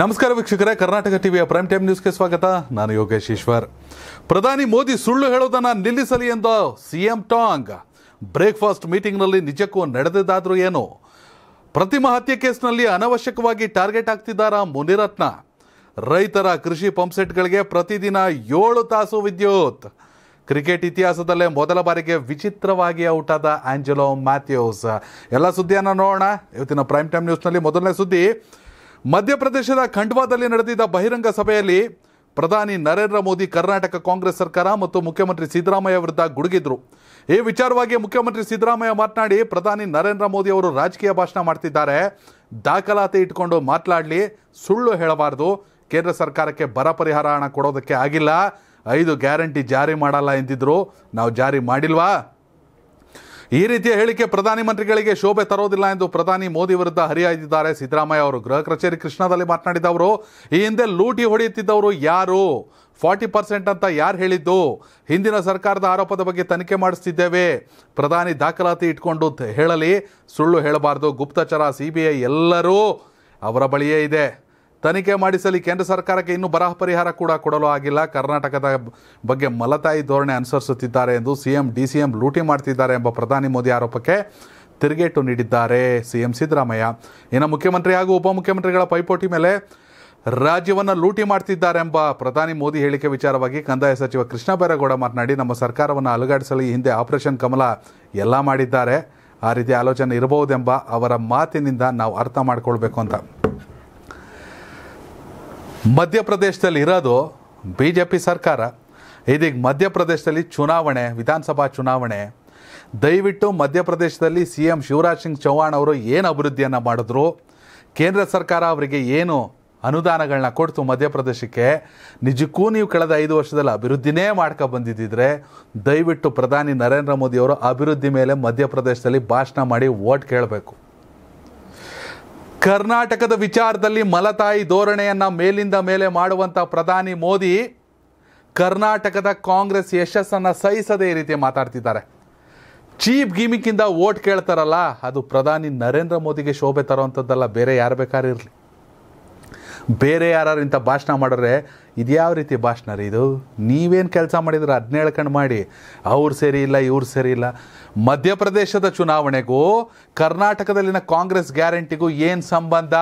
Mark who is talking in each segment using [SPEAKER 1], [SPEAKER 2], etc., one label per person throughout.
[SPEAKER 1] ನಮಸ್ಕಾರ ವೀಕ್ಷಕರೇ ಕರ್ನಾಟಕ ಟಿವಿಯ ಪ್ರೈಮ್ ಟೈಮ್ ನ್ಯೂಸ್ಗೆ ಸ್ವಾಗತ ನಾನು ಯೋಗೇಶ್ ಈಶ್ವರ್ ಪ್ರಧಾನಿ ಮೋದಿ ಸುಳ್ಳು ಹೇಳೋದನ್ನ ನಿಲ್ಲಿಸಲಿ ಎಂದು ಸಿಎಂ ಟಾಂಗ್ ಬ್ರೇಕ್ಫಾಸ್ಟ್ ಮೀಟಿಂಗ್ನಲ್ಲಿ ನಿಜಕ್ಕೂ ನಡೆದಿದ್ದಾದರೂ ಏನು ಪ್ರತಿಮಾ ಹತ್ಯೆ ಕೇಸ್ನಲ್ಲಿ ಅನವಶ್ಯಕವಾಗಿ ಟಾರ್ಗೆಟ್ ಆಗ್ತಿದ್ದಾರ ಮುನಿರತ್ನ ರೈತರ ಕೃಷಿ ಪಂಪ್ಸೆಟ್ಗಳಿಗೆ ಪ್ರತಿದಿನ ಏಳು ತಾಸು ವಿದ್ಯುತ್ ಕ್ರಿಕೆಟ್ ಇತಿಹಾಸದಲ್ಲೇ ಮೊದಲ ಬಾರಿಗೆ ವಿಚಿತ್ರವಾಗಿ ಔಟ್ ಆದ ಆಂಜಲೋ ಮ್ಯಾಥ್ಯೂಸ್ ಎಲ್ಲ ಸುದ್ದಿಯನ್ನು ನೋಡೋಣ ಇವತ್ತಿನ ಪ್ರೈಮ್ ಟೈಮ್ ನ್ಯೂಸ್ನಲ್ಲಿ ಮೊದಲನೇ ಸುದ್ದಿ ಮಧ್ಯಪ್ರದೇಶದ ಖಂಡ್ವಾದಲ್ಲಿ ನಡೆದಿದ್ದ ಬಹಿರಂಗ ಸಭೆಯಲ್ಲಿ ಪ್ರಧಾನಿ ನರೇಂದ್ರ ಮೋದಿ ಕರ್ನಾಟಕ ಕಾಂಗ್ರೆಸ್ ಸರ್ಕಾರ ಮತ್ತು ಮುಖ್ಯಮಂತ್ರಿ ಸಿದ್ದರಾಮಯ್ಯ ವಿರುದ್ಧ ಗುಡುಗಿದ್ರು ಈ ವಿಚಾರವಾಗಿ ಮುಖ್ಯಮಂತ್ರಿ ಸಿದ್ದರಾಮಯ್ಯ ಮಾತನಾಡಿ ಪ್ರಧಾನಿ ನರೇಂದ್ರ ಮೋದಿ ಅವರು ರಾಜಕೀಯ ಭಾಷಣ ಮಾಡ್ತಿದ್ದಾರೆ ದಾಖಲಾತಿ ಇಟ್ಕೊಂಡು ಮಾತನಾಡಲಿ ಸುಳ್ಳು ಹೇಳಬಾರ್ದು ಕೇಂದ್ರ ಸರ್ಕಾರಕ್ಕೆ ಬರ ಪರಿಹಾರ ಹಣ ಕೊಡೋದಕ್ಕೆ ಆಗಿಲ್ಲ ಐದು ಗ್ಯಾರಂಟಿ ಜಾರಿ ಮಾಡಲ್ಲ ಎಂದಿದ್ರು ನಾವು ಜಾರಿ ಮಾಡಿಲ್ವಾ ಈ ರೀತಿಯ ಹೇಳಿಕೆ ಪ್ರಧಾನಿ ಮಂತ್ರಿಗಳಿಗೆ ಶೋಭೆ ತರೋದಿಲ್ಲ ಎಂದು ಪ್ರಧಾನಿ ಮೋದಿ ವಿರುದ್ಧ ಹರಿಹಾಯ್ದಿದ್ದಾರೆ ಸಿದ್ದರಾಮಯ್ಯ ಅವರು ಗೃಹ ಕಚೇರಿ ಕೃಷ್ಣಾದಲ್ಲಿ ಮಾತನಾಡಿದವರು ಈ ಹಿಂದೆ ಲೂಟಿ ಹೊಡೆಯುತ್ತಿದ್ದವರು ಯಾರು ಫಾರ್ಟಿ ಪರ್ಸೆಂಟ್ ಅಂತ ಯಾರು ಹೇಳಿದ್ದು ಹಿಂದಿನ ಸರ್ಕಾರದ ಆರೋಪದ ಬಗ್ಗೆ ತನಿಖೆ ಮಾಡಿಸ್ತಿದ್ದೇವೆ ಪ್ರಧಾನಿ ದಾಖಲಾತಿ ಇಟ್ಕೊಂಡು ಹೇಳಲಿ ಸುಳ್ಳು ಹೇಳಬಾರ್ದು ಗುಪ್ತಚರ ಸಿ ಬಿ ಐ ಎಲ್ಲರೂ ಅವರ ಬಳಿಯೇ ಇದೆ ತನಿಖೆ ಮಾಡಿಸಲಿ ಕೇಂದ್ರ ಸರ್ಕಾರಕ್ಕೆ ಇನ್ನೂ ಬರಹ ಪರಿಹಾರ ಕೂಡ ಕೊಡಲು ಆಗಿಲ್ಲ ಕರ್ನಾಟಕದ ಬಗ್ಗೆ ಮಲತಾಯಿ ಧೋರಣೆ ಅನುಸರಿಸುತ್ತಿದ್ದಾರೆ ಎಂದು ಸಿಎಂ ಡಿ ಸಿ ಎಂ ಲೂಟಿ ಮಾಡ್ತಿದ್ದಾರೆ ಎಂಬ ಪ್ರಧಾನಿ ಮೋದಿ ಆರೋಪಕ್ಕೆ ತಿರುಗೇಟು ನೀಡಿದ್ದಾರೆ ಸಿಎಂ ಸಿದ್ದರಾಮಯ್ಯ ಇನ್ನು ಮುಖ್ಯಮಂತ್ರಿ ಹಾಗೂ ಉಪಮುಖ್ಯಮಂತ್ರಿಗಳ ಪೈಪೋಟಿ ಮೇಲೆ ರಾಜ್ಯವನ್ನು ಲೂಟಿ ಮಾಡ್ತಿದ್ದಾರೆ ಎಂಬ ಪ್ರಧಾನಿ ಮೋದಿ ಹೇಳಿಕೆ ವಿಚಾರವಾಗಿ ಕಂದಾಯ ಸಚಿವ ಕೃಷ್ಣ ಬೈರೇಗೌಡ ಮಾತನಾಡಿ ನಮ್ಮ ಸರ್ಕಾರವನ್ನು ಅಲುಗಾಡಿಸಲು ಈ ಹಿಂದೆ ಆಪರೇಷನ್ ಕಮಲ ಎಲ್ಲ ಮಾಡಿದ್ದಾರೆ ಆ ರೀತಿ ಆಲೋಚನೆ ಇರಬಹುದೆಂಬ ಅವರ ಮಾತಿನಿಂದ ನಾವು ಅರ್ಥ ಮಾಡಿಕೊಳ್ಬೇಕು ಅಂತ ಮಧ್ಯಪ್ರದೇಶದಲ್ಲಿ ಇರೋದು ಬಿ ಜೆ ಪಿ ಸರ್ಕಾರ ಇದೀಗ ಮಧ್ಯಪ್ರದೇಶದಲ್ಲಿ ಚುನಾವಣೆ ವಿಧಾನಸಭಾ ಚುನಾವಣೆ ದಯವಿಟ್ಟು ಮಧ್ಯಪ್ರದೇಶದಲ್ಲಿ ಸಿ ಎಂ ಶಿವರಾಜ್ ಸಿಂಗ್ ಚೌಹಾಣ್ ಅವರು ಏನು ಅಭಿವೃದ್ಧಿಯನ್ನು ಮಾಡಿದ್ರು ಕೇಂದ್ರ ಸರ್ಕಾರ ಅವರಿಗೆ ಏನು ಅನುದಾನಗಳನ್ನ ಕೊಡ್ತು ಮಧ್ಯಪ್ರದೇಶಕ್ಕೆ ನಿಜಕ್ಕೂ ನೀವು ಕಳೆದ ಐದು ವರ್ಷದಲ್ಲಿ ಅಭಿವೃದ್ಧಿನೇ ಮಾಡ್ಕೊ ಬಂದಿದ್ದಿದ್ರೆ ದಯವಿಟ್ಟು ಪ್ರಧಾನಿ ನರೇಂದ್ರ ಮೋದಿಯವರು ಅಭಿವೃದ್ಧಿ ಮೇಲೆ ಮಧ್ಯಪ್ರದೇಶದಲ್ಲಿ ಭಾಷಣ ಮಾಡಿ ವೋಟ್ ಕೇಳಬೇಕು ಕರ್ನಾಟಕದ ವಿಚಾರದಲ್ಲಿ ಮಲತಾಯಿ ಧೋರಣೆಯನ್ನು ಮೇಲಿಂದ ಮೇಲೆ ಮಾಡುವಂಥ ಪ್ರಧಾನಿ ಮೋದಿ ಕರ್ನಾಟಕದ ಕಾಂಗ್ರೆಸ್ ಯಶಸ್ಸನ್ನು ಸಹಿಸದೇ ಈ ರೀತಿ ಮಾತಾಡ್ತಿದ್ದಾರೆ ಚೀಪ್ ಗಿಮಿಕ್ಕಿಂದ ಓಟ್ ಕೇಳ್ತಾರಲ್ಲ ಅದು ಪ್ರಧಾನಿ ನರೇಂದ್ರ ಮೋದಿಗೆ ಶೋಭೆ ತರುವಂಥದ್ದಲ್ಲ ಬೇರೆ ಯಾರು ಇರಲಿ ಬೇರೆ ಯಾರು ಇಂಥ ಭಾಷಣ ಮಾಡಿದ್ರೆ ಇದು ಯಾವ ರೀತಿ ಭಾಷಣ ರೀ ಇದು ನೀವೇನು ಕೆಲಸ ಮಾಡಿದ್ರೆ ಹದಿನೇಳು ಹೇಳ್ಕೊಂಡು ಮಾಡಿ ಅವ್ರು ಸರಿ ಇಲ್ಲ ಇವ್ರು ಸರಿ ಇಲ್ಲ ಮಧ್ಯಪ್ರದೇಶದ ಚುನಾವಣೆಗೂ ಕರ್ನಾಟಕದಲ್ಲಿನ ಕಾಂಗ್ರೆಸ್ ಗ್ಯಾರಂಟಿಗೂ ಏನು ಸಂಬಂಧ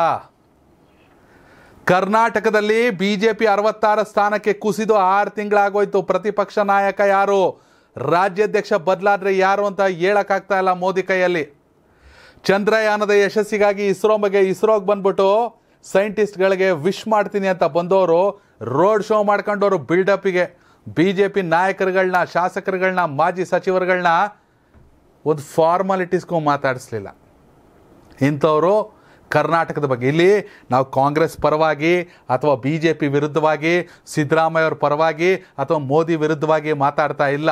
[SPEAKER 1] ಕರ್ನಾಟಕದಲ್ಲಿ ಬಿ ಜೆ ಪಿ ಅರವತ್ತಾರು ಸ್ಥಾನಕ್ಕೆ ಕುಸಿದು ಆರು ತಿಂಗಳಾಗೋಯ್ತು ಪ್ರತಿಪಕ್ಷ ನಾಯಕ ಯಾರು ರಾಜ್ಯಾಧ್ಯಕ್ಷ ಬದಲಾದ್ರೆ ಯಾರು ಅಂತ ಹೇಳೋಕ್ಕಾಗ್ತಾ ಇಲ್ಲ ಮೋದಿ ಕೈಯಲ್ಲಿ ಚಂದ್ರಯಾನದ ಯಶಸ್ಸಿಗಾಗಿ ಇಸ್ರೋ ಬಗ್ಗೆ ಇಸ್ರೋಗೆ ಬಂದ್ಬಿಟ್ಟು ಸೈಂಟಿಸ್ಟ್ಗಳಿಗೆ ವಿಶ್ ಮಾಡ್ತೀನಿ ಅಂತ ಬಂದವರು ರೋಡ್ ಶೋ ಮಾಡ್ಕೊಂಡವರು ಬಿಲ್ಡಪ್ಗೆ ಬಿ ಜೆ ಪಿ ನಾಯಕರುಗಳನ್ನ ಶಾಸಕರುಗಳನ್ನ ಮಾಜಿ ಸಚಿವರುಗಳನ್ನ ಒಂದು ಫಾರ್ಮಾಲಿಟೀಸ್ಗೂ ಮಾತಾಡಿಸ್ಲಿಲ್ಲ ಇಂಥವರು ಕರ್ನಾಟಕದ ಬಗ್ಗೆ ಇಲ್ಲಿ ನಾವು ಕಾಂಗ್ರೆಸ್ ಪರವಾಗಿ ಅಥವಾ ಬಿ ಜೆ ಪಿ ವಿರುದ್ಧವಾಗಿ ಸಿದ್ದರಾಮಯ್ಯವ್ರ ಪರವಾಗಿ ಅಥವಾ ಮೋದಿ ವಿರುದ್ಧವಾಗಿ ಮಾತಾಡ್ತಾ ಇಲ್ಲ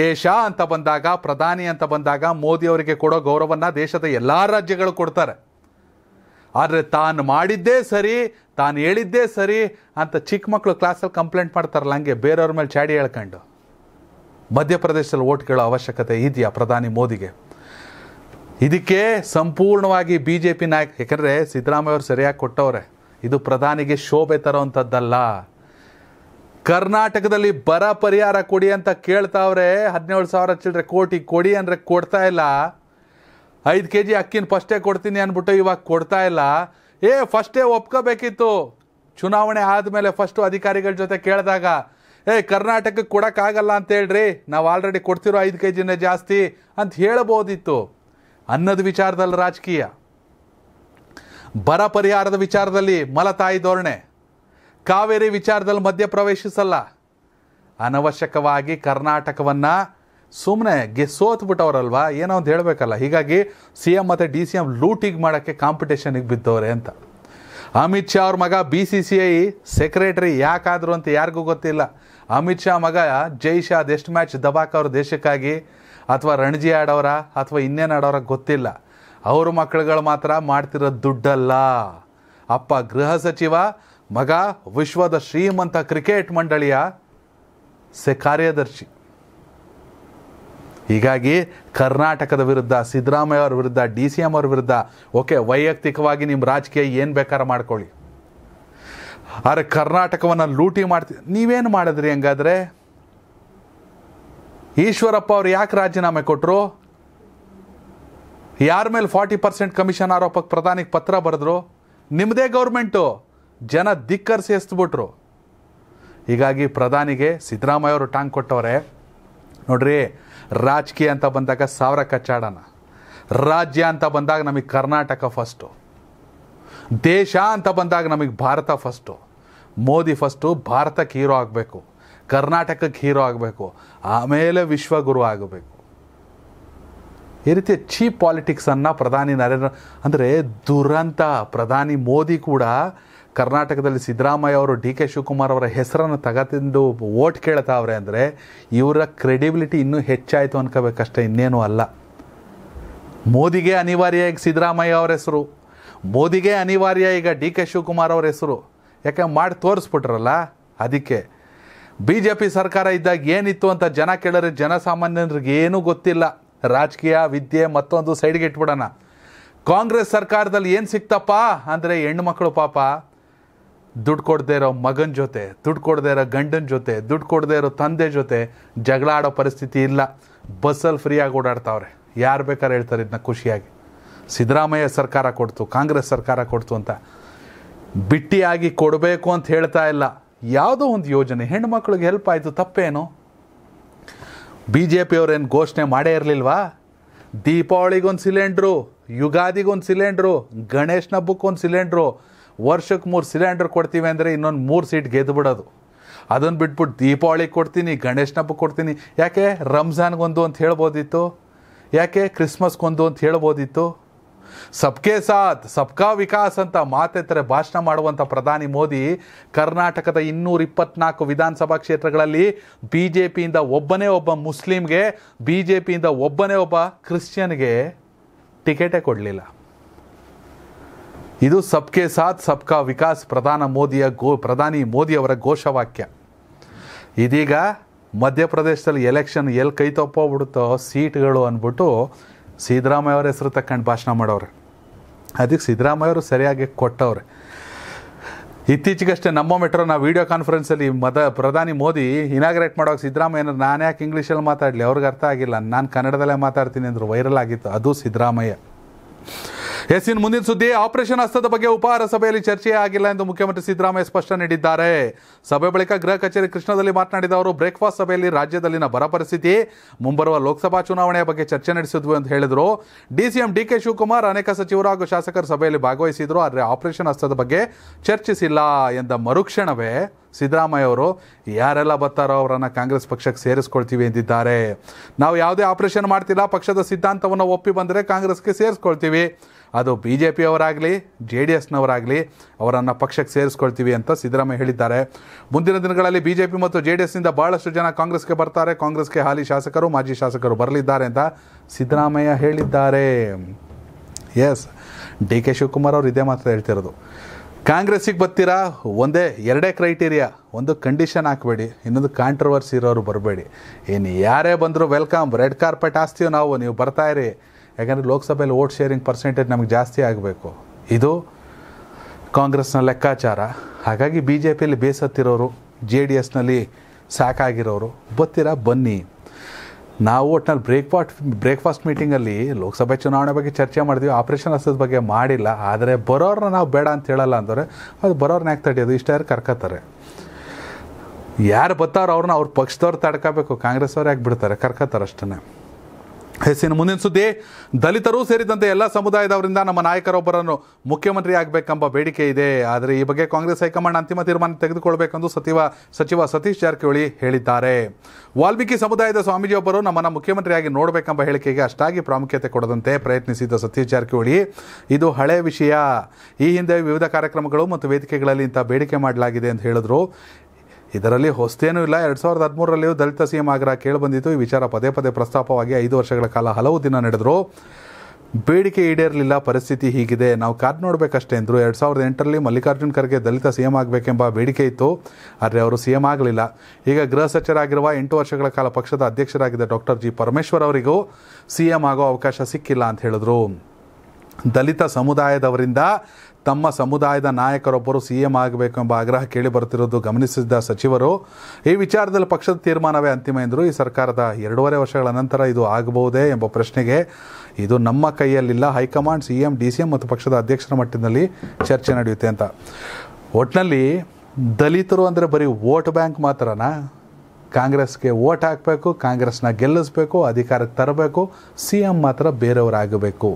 [SPEAKER 1] ದೇಶ ಅಂತ ಬಂದಾಗ ಪ್ರಧಾನಿ ಅಂತ ಬಂದಾಗ ಮೋದಿಯವರಿಗೆ ಕೊಡೋ ಗೌರವನ ದೇಶದ ಎಲ್ಲ ರಾಜ್ಯಗಳು ಕೊಡ್ತಾರೆ ಆದರೆ ತಾನು ಮಾಡಿದ್ದೇ ಸರಿ ತಾನು ಹೇಳಿದ್ದೇ ಸರಿ ಅಂತ ಚಿಕ್ಕ ಮಕ್ಕಳು ಕ್ಲಾಸಲ್ಲಿ ಕಂಪ್ಲೇಂಟ್ ಮಾಡ್ತಾರಲ್ಲ ಹಂಗೆ ಬೇರೆಯವ್ರ ಮೇಲೆ ಚಾಡಿ ಹೇಳ್ಕೊಂಡು ಮಧ್ಯಪ್ರದೇಶದಲ್ಲಿ ಓಟ್ ಕೇಳೋ ಅವಶ್ಯಕತೆ ಇದೆಯಾ ಪ್ರಧಾನಿ ಮೋದಿಗೆ ಇದಕ್ಕೆ ಸಂಪೂರ್ಣವಾಗಿ ಬಿ ಜೆ ಪಿ ನಾಯಕ ಯಾಕಂದರೆ ಸಿದ್ದರಾಮಯ್ಯ ಸರಿಯಾಗಿ ಕೊಟ್ಟವ್ರೆ ಇದು ಪ್ರಧಾನಿಗೆ ಶೋಭೆ ತರೋವಂಥದ್ದಲ್ಲ ಕರ್ನಾಟಕದಲ್ಲಿ ಬರ ಪರಿಹಾರ ಕೊಡಿ ಅಂತ ಕೇಳ್ತಾವ್ರೆ ಹದಿನೇಳು ಸಾವಿರ ಚಿಲ್ಲರೆ ಕೋಟಿ ಕೊಡಿ ಅಂದರೆ ಕೊಡ್ತಾ ಇಲ್ಲ ಐದು ಕೆ ಜಿ ಅಕ್ಕಿನ ಫಸ್ಟೇ ಕೊಡ್ತೀನಿ ಅಂದ್ಬಿಟ್ಟು ಇವಾಗ ಕೊಡ್ತಾ ಇಲ್ಲ ಏ ಫಸ್ಟೇ ಒಪ್ಕೋಬೇಕಿತ್ತು ಚುನಾವಣೆ ಆದಮೇಲೆ ಫಸ್ಟು ಅಧಿಕಾರಿಗಳ ಜೊತೆ ಕೇಳಿದಾಗ ಏ ಕರ್ನಾಟಕಕ್ಕೆ ಕೊಡೋಕ್ಕಾಗಲ್ಲ ಅಂತ ಹೇಳ್ರಿ ನಾವು ಆಲ್ರೆಡಿ ಕೊಡ್ತಿರೋ ಐದು ಕೆ ಜಿನೇ ಜಾಸ್ತಿ ಅಂತ ಹೇಳ್ಬೋದಿತ್ತು ಅನ್ನದ ವಿಚಾರದಲ್ಲಿ ರಾಜಕೀಯ ಬರ ಪರಿಹಾರದ ವಿಚಾರದಲ್ಲಿ ಮಲತಾಯಿ ಧೋರಣೆ ಕಾವೇರಿ ವಿಚಾರದಲ್ಲಿ ಮಧ್ಯ ಪ್ರವೇಶಿಸಲ್ಲ ಅನವಶ್ಯಕವಾಗಿ ಕರ್ನಾಟಕವನ್ನು ಸುಮ್ಮನೆ ಗೆ ಸೋತ್ಬಿಟ್ಟವ್ರಲ್ವಾ ಏನೋ ಅಂತ ಹೇಳಬೇಕಲ್ಲ ಹೀಗಾಗಿ ಸಿ ಎಮ್ ಮತ್ತು ಡಿ ಸಿ ಎಮ್ ಲೂಟಿಗೆ ಮಾಡೋಕ್ಕೆ ಕಾಂಪಿಟೇಷನಿಗೆ ಬಿದ್ದವ್ರೆ ಅಂತ ಅಮಿತ್ ಶಾ ಅವ್ರ ಮಗ B C C I secretary ಯಾಕಾದ್ರು ಅಂತ ಯಾರಿಗೂ ಗೊತ್ತಿಲ್ಲ ಅಮಿತ್ ಶಾ ಮಗ ಜೈ ಶಾ ಅದೆಷ್ಟು ಮ್ಯಾಚ್ ಅವ್ರ ದೇಶಕ್ಕಾಗಿ ಅಥವಾ ರಣಜಿ ಆಡೋರ ಅಥವಾ ಇನ್ನೇನು ಆಡೋರ ಗೊತ್ತಿಲ್ಲ ಅವ್ರ ಮಕ್ಕಳುಗಳು ಮಾತ್ರ ಮಾಡ್ತಿರೋ ದುಡ್ಡಲ್ಲ ಅಪ್ಪ ಗೃಹ ಸಚಿವ ಮಗ ವಿಶ್ವದ ಶ್ರೀಮಂತ ಕ್ರಿಕೆಟ್ ಮಂಡಳಿಯ ಸೆ ಕಾರ್ಯದರ್ಶಿ ಹೀಗಾಗಿ ಕರ್ನಾಟಕದ ವಿರುದ್ಧ ಸಿದ್ದರಾಮಯ್ಯ ಅವರ ವಿರುದ್ಧ ಡಿ ಸಿ ಎಂ ಅವ್ರ ವಿರುದ್ಧ ಓಕೆ ವೈಯಕ್ತಿಕವಾಗಿ ನಿಮ್ಮ ರಾಜಕೀಯ ಏನು ಬೇಕಾರು ಮಾಡ್ಕೊಳ್ಳಿ ಆದರೆ ಕರ್ನಾಟಕವನ್ನು ಲೂಟಿ ಮಾಡ್ತಿ ನೀವೇನು ಮಾಡಿದ್ರಿ ಹಂಗಾದ್ರೆ ಈಶ್ವರಪ್ಪ ಅವರು ಯಾಕೆ ರಾಜೀನಾಮೆ ಕೊಟ್ಟರು ಯಾರ ಮೇಲೆ ಫಾರ್ಟಿ ಪರ್ಸೆಂಟ್ ಕಮಿಷನ್ ಆರೋಪಕ್ಕೆ ಪ್ರಧಾನಿಗೆ ಪತ್ರ ಬರೆದ್ರು ನಿಮ್ಮದೇ ಗೌರ್ಮೆಂಟು ಜನ ಧಿಕ್ಕರಿಸಿ ಎಸ್ಬಿಟ್ರು ಹೀಗಾಗಿ ಪ್ರಧಾನಿಗೆ ಸಿದ್ದರಾಮಯ್ಯ ಅವರು ಟಾಂಗ್ ಕೊಟ್ಟವ್ರೆ ನೋಡ್ರಿ ರಾಜಕೀಯ ಅಂತ ಬಂದಾಗ ಸಾವಿರ ಕಚ್ಚಾಡೋಣ ರಾಜ್ಯ ಅಂತ ಬಂದಾಗ ನಮಗೆ ಕರ್ನಾಟಕ ಫಸ್ಟು ದೇಶ ಅಂತ ಬಂದಾಗ ನಮಗೆ ಭಾರತ ಫಸ್ಟು ಮೋದಿ ಫಸ್ಟು ಭಾರತಕ್ಕೆ ಹೀರೋ ಆಗಬೇಕು ಕರ್ನಾಟಕಕ್ಕೆ ಹೀರೋ ಆಗಬೇಕು ಆಮೇಲೆ ವಿಶ್ವಗುರು ಆಗಬೇಕು ಈ ರೀತಿ ಚೀಪ್ ಪಾಲಿಟಿಕ್ಸನ್ನು ಪ್ರಧಾನಿ ನರೇಂದ್ರ ಅಂದರೆ ದುರಂತ ಪ್ರಧಾನಿ ಮೋದಿ ಕೂಡ ಕರ್ನಾಟಕದಲ್ಲಿ ಸಿದ್ದರಾಮಯ್ಯ ಅವರು ಡಿ ಕೆ ಶಿವಕುಮಾರ್ ಅವರ ಹೆಸರನ್ನು ತಗತಿಂದು ವೋಟ್ ಕೇಳ್ತಾವ್ರೆ ಅಂದರೆ ಇವರ ಕ್ರೆಡಿಬಿಲಿಟಿ ಇನ್ನೂ ಹೆಚ್ಚಾಯಿತು ಅನ್ಕೋಬೇಕಷ್ಟೇ ಇನ್ನೇನೂ ಅಲ್ಲ ಮೋದಿಗೆ ಅನಿವಾರ್ಯ ಈಗ ಸಿದ್ದರಾಮಯ್ಯ ಅವರ ಹೆಸರು ಮೋದಿಗೆ ಅನಿವಾರ್ಯ ಈಗ ಡಿ ಕೆ ಶಿವಕುಮಾರ್ ಅವರ ಹೆಸರು ಯಾಕೆ ಮಾಡಿ ತೋರಿಸ್ಬಿಟ್ರಲ್ಲ ಅದಕ್ಕೆ ಬಿ ಜೆ ಪಿ ಸರ್ಕಾರ ಇದ್ದಾಗ ಏನಿತ್ತು ಅಂತ ಜನ ಕೇಳಿದ್ರೆ ಜನಸಾಮಾನ್ಯರಿಗೆ ಏನೂ ಗೊತ್ತಿಲ್ಲ ರಾಜಕೀಯ ವಿದ್ಯೆ ಮತ್ತೊಂದು ಸೈಡ್ಗೆ ಇಟ್ಬಿಡೋಣ ಕಾಂಗ್ರೆಸ್ ಸರ್ಕಾರದಲ್ಲಿ ಏನು ಸಿಕ್ತಪ್ಪ ಅಂದರೆ ಹೆಣ್ಣು ಮಕ್ಕಳು ಪಾಪ ದುಡ್ಡು ಕೊಡದೇ ಇರೋ ಮಗನ ಜೊತೆ ದುಡ್ಡು ಕೊಡದೇ ಇರೋ ಗಂಡನ ಜೊತೆ ದುಡ್ಡು ಕೊಡದೇ ಇರೋ ತಂದೆ ಜೊತೆ ಜಗಳ ಆಡೋ ಪರಿಸ್ಥಿತಿ ಇಲ್ಲ ಬಸ್ಸಲ್ಲಿ ಫ್ರೀಯಾಗಿ ಓಡಾಡ್ತಾವ್ರೆ ಯಾರು ಬೇಕಾದ್ರೆ ಹೇಳ್ತಾರೆ ಇದನ್ನ ಖುಷಿಯಾಗಿ ಸಿದ್ದರಾಮಯ್ಯ ಸರ್ಕಾರ ಕೊಡ್ತು ಕಾಂಗ್ರೆಸ್ ಸರ್ಕಾರ ಕೊಡ್ತು ಅಂತ ಬಿಟ್ಟಿಯಾಗಿ ಕೊಡಬೇಕು ಅಂತ ಹೇಳ್ತಾ ಇಲ್ಲ ಯಾವುದೋ ಒಂದು ಯೋಜನೆ ಹೆಣ್ಮಕ್ಳಿಗೆ ಹೆಲ್ಪ್ ಆಯಿತು ತಪ್ಪೇನು ಬಿ ಜೆ ಪಿಯವ್ರೇನು ಘೋಷಣೆ ಮಾಡೇ ಇರಲಿಲ್ವಾ ದೀಪಾವಳಿಗೊಂದು ಸಿಲಿಂಡ್ರು ಯುಗಾದಿಗೊಂದು ಸಿಲಿಂಡ್ರು ಗಣೇಶನ ಹಬ್ಬಕ್ಕೊಂದು ಸಿಲಿಂಡ್ರು ವರ್ಷಕ್ಕೆ ಮೂರು ಸಿಲಿಂಡರ್ ಕೊಡ್ತೀವಿ ಅಂದರೆ ಇನ್ನೊಂದು ಮೂರು ಸೀಟ್ ಗೆದ್ದು ಬಿಡೋದು ಅದನ್ನು ಬಿಟ್ಬಿಟ್ಟು ದೀಪಾವಳಿಗೆ ಕೊಡ್ತೀನಿ ಗಣೇಶನ ಹಬ್ಬಕ್ಕೆ ಕೊಡ್ತೀನಿ ಯಾಕೆ ರಂಜಾನ್ಗೊಂದು ಅಂತ ಹೇಳ್ಬೋದಿತ್ತು ಯಾಕೆ ಕ್ರಿಸ್ಮಸ್ಗೊಂದು ಅಂತ ಹೇಳ್ಬೋದಿತ್ತು ಸಬ್ಕೆ ಸಾಥ್ ಸಬ್ಕಾ ವಿಕಾಸ್ ಅಂತ ಮಾತೆತ್ತರೆ ಭಾಷಣ ಮಾಡುವಂಥ ಪ್ರಧಾನಿ ಮೋದಿ ಕರ್ನಾಟಕದ ಇನ್ನೂರ ಇಪ್ಪತ್ನಾಲ್ಕು ವಿಧಾನಸಭಾ ಕ್ಷೇತ್ರಗಳಲ್ಲಿ ಬಿ ಜೆ ಪಿಯಿಂದ ಒಬ್ಬನೇ ಒಬ್ಬ ಮುಸ್ಲಿಮ್ಗೆ ಬಿ ಜೆ ಪಿಯಿಂದ ಒಬ್ಬನೇ ಒಬ್ಬ ಕ್ರಿಶ್ಚಿಯನ್ಗೆ ಟಿಕೆಟೇ ಕೊಡಲಿಲ್ಲ ಇದು ಸಬ್ಕೆ ಸಾಥ್ ಸಬ್ಕಾ ವಿಕಾಸ್ ಪ್ರಧಾನ ಮೋದಿಯ ಗೋ ಪ್ರಧಾನಿ ಮೋದಿಯವರ ಘೋಷವಾಕ್ಯ ಇದೀಗ ಮಧ್ಯಪ್ರದೇಶದಲ್ಲಿ ಎಲೆಕ್ಷನ್ ಎಲ್ಲಿ ಕೈ ತಪ್ಪೋಗ್ಬಿಡುತ್ತೋ ಸೀಟ್ಗಳು ಅಂದ್ಬಿಟ್ಟು ಸಿದ್ದರಾಮಯ್ಯ ಅವ್ರ ಹೆಸರು ತಕ್ಕಂಡು ಭಾಷಣ ಮಾಡೋರೆ ಅದಕ್ಕೆ ಸಿದ್ದರಾಮಯ್ಯ ಅವರು ಸರಿಯಾಗಿ ಕೊಟ್ಟವ್ರೆ ಇತ್ತೀಚೆಗಷ್ಟೇ ನಮ್ಮ ಮೆಟ್ರೋ ನಾವು ವಿಡಿಯೋ ಕಾನ್ಫರೆನ್ಸಲ್ಲಿ ಮದ ಪ್ರಧಾನಿ ಮೋದಿ ಇನಾಗ್ರೇಟ್ ಮಾಡೋಕೆ ಸಿದ್ದರಾಮಯ್ಯ ನಾನು ಯಾಕೆ ಇಂಗ್ಲೀಷಲ್ಲಿ ಮಾತಾಡಲಿ ಅವ್ರಿಗೆ ಅರ್ಥ ಆಗಿಲ್ಲ ನಾನು ಕನ್ನಡದಲ್ಲೇ ಮಾತಾಡ್ತೀನಿ ಅಂದರು ವೈರಲ್ ಆಗಿತ್ತು ಅದು ಸಿದ್ದರಾಮಯ್ಯ ಎಸ್ ಇನ್ ಮುಂದಿನ ಸುದ್ದಿ ಆಪರೇಷನ್ ಹಸ್ತದ ಬಗ್ಗೆ ಉಪಹಾರ ಸಭೆಯಲ್ಲಿ ಚರ್ಚೆಯೇ ಆಗಿಲ್ಲ ಎಂದು ಮುಖ್ಯಮಂತ್ರಿ ಸಿದ್ದರಾಮಯ್ಯ ಸ್ಪಷ್ಟನೆ ನೀಡಿದ್ದಾರೆ ಸಭೆ ಬಳಿಕ ಗೃಹ ಕಚೇರಿ ಕೃಷ್ಣದಲ್ಲಿ ಮಾತನಾಡಿದ ಅವರು ಬ್ರೇಕ್ಫಾಸ್ಟ್ ಸಭೆಯಲ್ಲಿ ರಾಜ್ಯದಲ್ಲಿನ ಬರ ಪರಿಸ್ಥಿತಿ ಮುಂಬರುವ ಲೋಕಸಭಾ ಚುನಾವಣೆಯ ಬಗ್ಗೆ ಚರ್ಚೆ ನಡೆಸಿದ್ವು ಅಂತ ಹೇಳಿದರು ಡಿಸಿಎಂ ಡಿಕೆ ಶಿವಕುಮಾರ್ ಅನೇಕ ಸಚಿವರು ಹಾಗೂ ಶಾಸಕರು ಸಭೆಯಲ್ಲಿ ಭಾಗವಹಿಸಿದ್ರು ಆದರೆ ಆಪರೇಷನ್ ಹಸ್ತದ ಬಗ್ಗೆ ಚರ್ಚಿಸಿಲ್ಲ ಎಂದ ಮರುಕ್ಷಣವೇ ಸಿದ್ದರಾಮಯ್ಯ ಅವರು ಯಾರೆಲ್ಲ ಬರ್ತಾರೋ ಅವರನ್ನು ಕಾಂಗ್ರೆಸ್ ಪಕ್ಷಕ್ಕೆ ಸೇರಿಸ್ಕೊಳ್ತೀವಿ ಎಂದಿದ್ದಾರೆ ನಾವು ಯಾವುದೇ ಆಪರೇಷನ್ ಮಾಡ್ತಿಲ್ಲ ಪಕ್ಷದ ಸಿದ್ಧಾಂತವನ್ನು ಒಪ್ಪಿ ಬಂದರೆ ಕಾಂಗ್ರೆಸ್ಗೆ ಸೇರಿಸ್ಕೊಳ್ತೀವಿ ಅದು ಬಿ ಜೆ ಪಿಯವರಾಗಲಿ ಜೆ ಡಿ ಎಸ್ನವರಾಗಲಿ ಅವರನ್ನು ಪಕ್ಷಕ್ಕೆ ಸೇರಿಸ್ಕೊಳ್ತೀವಿ ಅಂತ ಸಿದ್ದರಾಮಯ್ಯ ಹೇಳಿದ್ದಾರೆ ಮುಂದಿನ ದಿನಗಳಲ್ಲಿ ಬಿ ಜೆ ಪಿ ಮತ್ತು ಜೆ ಡಿ ಎಸ್ನಿಂದ ಭಾಳಷ್ಟು ಜನ ಕಾಂಗ್ರೆಸ್ಗೆ ಬರ್ತಾರೆ ಕಾಂಗ್ರೆಸ್ಗೆ ಹಾಲಿ ಶಾಸಕರು ಮಾಜಿ ಶಾಸಕರು ಬರಲಿದ್ದಾರೆ ಅಂತ ಸಿದ್ದರಾಮಯ್ಯ ಹೇಳಿದ್ದಾರೆ ಎಸ್ ಡಿ ಕೆ ಶಿವಕುಮಾರ್ ಅವರು ಇದೇ ಮಾತ್ರ ಹೇಳ್ತಿರೋದು ಕಾಂಗ್ರೆಸ್ಸಿಗೆ ಬರ್ತೀರಾ ಒಂದೇ ಎರಡೇ ಕ್ರೈಟೀರಿಯಾ ಒಂದು ಕಂಡೀಷನ್ ಹಾಕಬೇಡಿ ಇನ್ನೊಂದು ಕಾಂಟ್ರವರ್ಸಿ ಇರೋರು ಬರಬೇಡಿ ಇನ್ನು ಯಾರೇ ಬಂದರೂ ವೆಲ್ಕಮ್ ರೆಡ್ ಕಾರ್ಪೆಟ್ ಆಸ್ತೀವಿ ನಾವು ನೀವು ಬರ್ತಾಯಿರಿ ಯಾಕಂದರೆ ಲೋಕಸಭೆಯಲ್ಲಿ ಓಟ್ ಶೇರಿಂಗ್ ಪರ್ಸೆಂಟೇಜ್ ನಮಗೆ ಜಾಸ್ತಿ ಆಗಬೇಕು ಇದು ಕಾಂಗ್ರೆಸ್ನ ಲೆಕ್ಕಾಚಾರ ಹಾಗಾಗಿ ಬಿ ಜೆ ಪಿಯಲ್ಲಿ ಬೇಸತ್ತಿರೋರು ಜೆ ಡಿ ಎಸ್ನಲ್ಲಿ ಸಾಕಾಗಿರೋರು ಗೊತ್ತಿರ ಬನ್ನಿ ನಾವು ಒಟ್ನಲ್ಲಿ ಬ್ರೇಕ್ಫಾಸ್ಟ್ ಬ್ರೇಕ್ಫಾಸ್ಟ್ ಮೀಟಿಂಗಲ್ಲಿ ಲೋಕಸಭೆ ಚುನಾವಣೆ ಬಗ್ಗೆ ಚರ್ಚೆ ಮಾಡಿದ್ವಿ ಆಪ್ರೇಷನ್ ಹಸ್ತದ ಬಗ್ಗೆ ಮಾಡಿಲ್ಲ ಆದರೆ ಬರೋರನ್ನ ನಾವು ಬೇಡ ಅಂತ ಹೇಳಲ್ಲ ಅಂದರೆ ಅದು ಬರೋರ್ನ ಯಾಕೆ ತಡೆಯೋದು ಇಷ್ಟ ಯಾರು ಕರ್ಕೋತಾರೆ ಯಾರು ಬರ್ತಾರೋ ಅವ್ರನ್ನ ಅವ್ರ ಪಕ್ಷದವ್ರು ತಡ್ಕೋಬೇಕು ಕಾಂಗ್ರೆಸ್ ಅವ್ರು ಯಾಕೆ ಬಿಡ್ತಾರೆ ಕರ್ಕೋತಾರೆ ಅಷ್ಟೇ ಹೆಸರಿನ ಮುಂದಿನ ಸುದ್ದಿ ದಲಿತರು ಸೇರಿದಂತೆ ಎಲ್ಲ ಸಮುದಾಯದವರಿಂದ ನಮ್ಮ ನಾಯಕರೊಬ್ಬರನ್ನು ಮುಖ್ಯಮಂತ್ರಿ ಆಗಬೇಕೆಂಬ ಬೇಡಿಕೆ ಇದೆ ಆದರೆ ಈ ಬಗ್ಗೆ ಕಾಂಗ್ರೆಸ್ ಹೈಕಮಾಂಡ್ ಅಂತಿಮ ತೀರ್ಮಾನ ತೆಗೆದುಕೊಳ್ಳಬೇಕೆಂದು ಸಚಿವ ಸಚಿವ ಸತೀಶ್ ಜಾರಕಿಹೊಳಿ ಹೇಳಿದ್ದಾರೆ ವಾಲ್ಮೀಕಿ ಸಮುದಾಯದ ಸ್ವಾಮೀಜಿಯೊಬ್ಬರು ನಮ್ಮನ್ನು ಮುಖ್ಯಮಂತ್ರಿಯಾಗಿ ನೋಡಬೇಕೆಂಬ ಹೇಳಿಕೆಗೆ ಅಷ್ಟಾಗಿ ಪ್ರಾಮುಖ್ಯತೆ ಕೊಡದಂತೆ ಪ್ರಯತ್ನಿಸಿದ್ದ ಸತೀಶ್ ಜಾರಕಿಹೊಳಿ ಇದು ಹಳೆ ವಿಷಯ ಈ ಹಿಂದೆ ವಿವಿಧ ಕಾರ್ಯಕ್ರಮಗಳು ಮತ್ತು ವೇದಿಕೆಗಳಲ್ಲಿ ಇಂಥ ಬೇಡಿಕೆ ಮಾಡಲಾಗಿದೆ ಅಂತ ಹೇಳಿದ್ರು ಇದರಲ್ಲಿ ಹೊಸತೇನೂ ಇಲ್ಲ ಎರಡು ಸಾವಿರದ ಹದಿಮೂರರಲ್ಲಿಯೂ ದಲಿತ ಸಿಎಂ ಆಗ್ರ ಬಂದಿತ್ತು ಈ ವಿಚಾರ ಪದೇ ಪದೇ ಪ್ರಸ್ತಾಪವಾಗಿ ಐದು ವರ್ಷಗಳ ಕಾಲ ಹಲವು ದಿನ ನಡೆದರು ಬೇಡಿಕೆ ಈಡೇರಲಿಲ್ಲ ಪರಿಸ್ಥಿತಿ ಹೀಗಿದೆ ನಾವು ಕಾದ್ ನೋಡಬೇಕಷ್ಟೇ ಅಂದರು ಎರಡು ಸಾವಿರದ ಎಂಟರಲ್ಲಿ ಮಲ್ಲಿಕಾರ್ಜುನ್ ಖರ್ಗೆ ದಲಿತ ಸಿ ಎಂ ಆಗಬೇಕೆಂಬ ಬೇಡಿಕೆ ಇತ್ತು ಆದರೆ ಅವರು ಸಿ ಆಗಲಿಲ್ಲ ಈಗ ಗೃಹ ಸಚಿವರಾಗಿರುವ ಎಂಟು ವರ್ಷಗಳ ಕಾಲ ಪಕ್ಷದ ಅಧ್ಯಕ್ಷರಾಗಿದ್ದ ಡಾಕ್ಟರ್ ಜಿ ಪರಮೇಶ್ವರ್ ಅವರಿಗೂ ಸಿ ಆಗೋ ಅವಕಾಶ ಸಿಕ್ಕಿಲ್ಲ ಅಂತ ಹೇಳಿದ್ರು ದಲಿತ ಸಮುದಾಯದವರಿಂದ ತಮ್ಮ ಸಮುದಾಯದ ನಾಯಕರೊಬ್ಬರು ಸಿ ಆಗಬೇಕು ಎಂಬ ಆಗ್ರಹ ಕೇಳಿ ಬರುತ್ತಿರುವುದು ಗಮನಿಸಿದ್ದ ಸಚಿವರು ಈ ವಿಚಾರದಲ್ಲಿ ಪಕ್ಷದ ತೀರ್ಮಾನವೇ ಅಂತಿಮ ಎಂದರು ಈ ಸರ್ಕಾರದ ಎರಡೂವರೆ ವರ್ಷಗಳ ನಂತರ ಇದು ಆಗಬಹುದೇ ಎಂಬ ಪ್ರಶ್ನೆಗೆ ಇದು ನಮ್ಮ ಕೈಯಲ್ಲಿಲ್ಲ high command M D C M ಮತ್ತು ಪಕ್ಷದ ಅಧ್ಯಕ್ಷರ ಮಟ್ಟದಲ್ಲಿ ಚರ್ಚೆ ನಡೆಯುತ್ತೆ ಅಂತ ಒಟ್ನಲ್ಲಿ ದಲಿತರು ಅಂದರೆ ಬರೀ ವೋಟ್ ಬ್ಯಾಂಕ್ ಮಾತ್ರನಾ ಕಾಂಗ್ರೆಸ್ಗೆ ವೋಟ್ ಹಾಕಬೇಕು ಕಾಂಗ್ರೆಸ್ನ ಗೆಲ್ಲಿಸಬೇಕು ಅಧಿಕಾರಕ್ಕೆ ತರಬೇಕು ಸಿ ಎಂ ಮಾತ್ರ ಬೇರೆಯವರಾಗಬೇಕು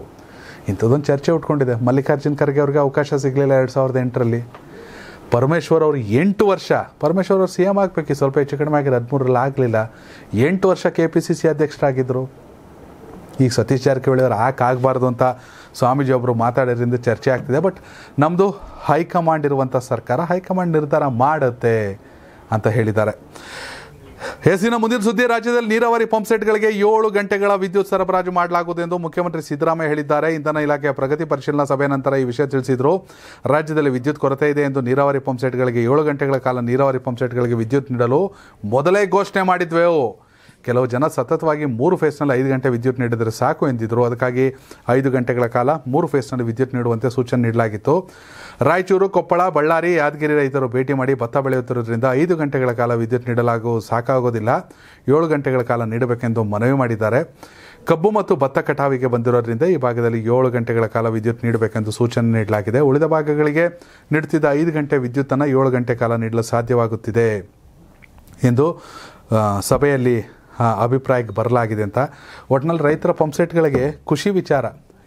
[SPEAKER 1] ಇಂಥದ್ದೊಂದು ಚರ್ಚೆ ಉಟ್ಕೊಂಡಿದೆ ಮಲ್ಲಿಕಾರ್ಜುನ್ ಖರ್ಗೆ ಅವ್ರಿಗೆ ಅವಕಾಶ ಸಿಗಲಿಲ್ಲ ಎರಡು ಸಾವಿರದ ಎಂಟರಲ್ಲಿ ಪರಮೇಶ್ವರ್ ಅವರು ಎಂಟು ವರ್ಷ ಪರಮೇಶ್ವರ್ ಅವರು ಸಿ ಎಮ್ ಆಗಬೇಕು ಸ್ವಲ್ಪ ಹೆಚ್ಚು ಕಡಿಮೆ ಆಗಿದೆ ಹದಿಮೂರರಲ್ಲಿ ಆಗಲಿಲ್ಲ ಎಂಟು ವರ್ಷ ಕೆ ಪಿ ಸಿ ಸಿ ಅಧ್ಯಕ್ಷರಾಗಿದ್ದರು ಈಗ ಸತೀಶ್ ಜಾರಕಿಹೊಳಿ ಅವರು ಆಗಬಾರ್ದು ಅಂತ ಸ್ವಾಮೀಜಿ ಒಬ್ಬರು ಮಾತಾಡೋದ್ರಿಂದ ಚರ್ಚೆ ಆಗ್ತಿದೆ ಬಟ್ ನಮ್ಮದು ಹೈಕಮಾಂಡ್ ಇರುವಂಥ ಸರ್ಕಾರ ಹೈಕಮಾಂಡ್ ನಿರ್ಧಾರ ಮಾಡುತ್ತೆ ಅಂತ ಹೇಳಿದ್ದಾರೆ ಹೆಸಿನ ಮುಂದಿನ ಸುದ್ದಿ ರಾಜ್ಯದಲ್ಲಿ ನೀರಾವರಿ ಪಂಪ್ಸೆಟ್ಗಳಿಗೆ ಏಳು ಗಂಟೆಗಳ ವಿದ್ಯುತ್ ಸರಬರಾಜು ಮಾಡಲಾಗುವುದು ಎಂದು ಮುಖ್ಯಮಂತ್ರಿ ಸಿದ್ದರಾಮಯ್ಯ ಹೇಳಿದ್ದಾರೆ ಇಂಧನ ಇಲಾಖೆಯ ಪ್ರಗತಿ ಪರಿಶೀಲನಾ ಸಭೆ ನಂತರ ಈ ವಿಷಯ ತಿಳಿಸಿದರು ರಾಜ್ಯದಲ್ಲಿ ವಿದ್ಯುತ್ ಕೊರತೆ ಇದೆ ಎಂದು ನೀರಾವರಿ ಪಂಪ್ಸೆಟ್ಗಳಿಗೆ ಏಳು ಗಂಟೆಗಳ ಕಾಲ ನೀರಾವರಿ ಪಂಪ್ಸೆಟ್ಗಳಿಗೆ ವಿದ್ಯುತ್ ನೀಡಲು ಮೊದಲೇ ಘೋಷಣೆ ಮಾಡಿದ್ವೆವು ಕೆಲವು ಜನ ಸತತವಾಗಿ ಮೂರು ಫೇಸ್ನಲ್ಲಿ ಐದು ಗಂಟೆ ವಿದ್ಯುತ್ ನೀಡಿದರೆ ಸಾಕು ಎಂದಿದ್ದರು ಅದಕ್ಕಾಗಿ ಐದು ಗಂಟೆಗಳ ಕಾಲ ಮೂರು ಫೇಸ್ನಲ್ಲಿ ವಿದ್ಯುತ್ ನೀಡುವಂತೆ ಸೂಚನೆ ನೀಡಲಾಗಿತ್ತು ರಾಯಚೂರು ಕೊಪ್ಪಳ ಬಳ್ಳಾರಿ ಯಾದಗಿರಿ ರೈತರು ಭೇಟಿ ಮಾಡಿ ಭತ್ತ ಬೆಳೆಯುತ್ತಿರುವುದರಿಂದ ಐದು ಗಂಟೆಗಳ ಕಾಲ ವಿದ್ಯುತ್ ನೀಡಲಾಗುವುದು ಸಾಕಾಗೋದಿಲ್ಲ ಏಳು ಗಂಟೆಗಳ ಕಾಲ ನೀಡಬೇಕೆಂದು ಮನವಿ ಮಾಡಿದ್ದಾರೆ ಕಬ್ಬು ಮತ್ತು ಭತ್ತ ಕಟಾವಿಗೆ ಬಂದಿರೋದ್ರಿಂದ ಈ ಭಾಗದಲ್ಲಿ ಏಳು ಗಂಟೆಗಳ ಕಾಲ ವಿದ್ಯುತ್ ನೀಡಬೇಕೆಂದು ಸೂಚನೆ ನೀಡಲಾಗಿದೆ ಉಳಿದ ಭಾಗಗಳಿಗೆ ನೀಡುತ್ತಿದ್ದ ಐದು ಗಂಟೆ ವಿದ್ಯುತ್ತನ್ನು ಏಳು ಗಂಟೆ ಕಾಲ ನೀಡಲು ಸಾಧ್ಯವಾಗುತ್ತಿದೆ ಎಂದು ಸಭೆಯಲ್ಲಿ ಅಭಿಪ್ರಾಯಕ್ಕೆ ಬರಲಾಗಿದೆ ಅಂತ ಒಟ್ನಲ್ಲಿ ರೈತರ ಪಂಪ್ಸೆಟ್ಗಳಿಗೆ ಖುಷಿ ವಿಚಾರ